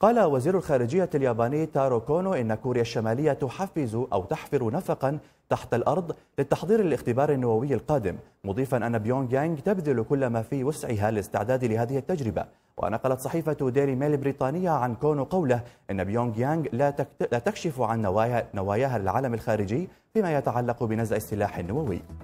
قال وزير الخارجية الياباني تارو كونو إن كوريا الشمالية تحفز أو تحفر نفقا تحت الأرض للتحضير للاختبار النووي القادم مضيفا أن بيونغ يانغ تبذل كل ما في وسعها للاستعداد لهذه التجربة ونقلت صحيفة ديلي ميل البريطانية عن كونو قوله إن بيونغ يانغ لا, لا تكشف عن نواياها العالم الخارجي فيما يتعلق بنزع السلاح النووي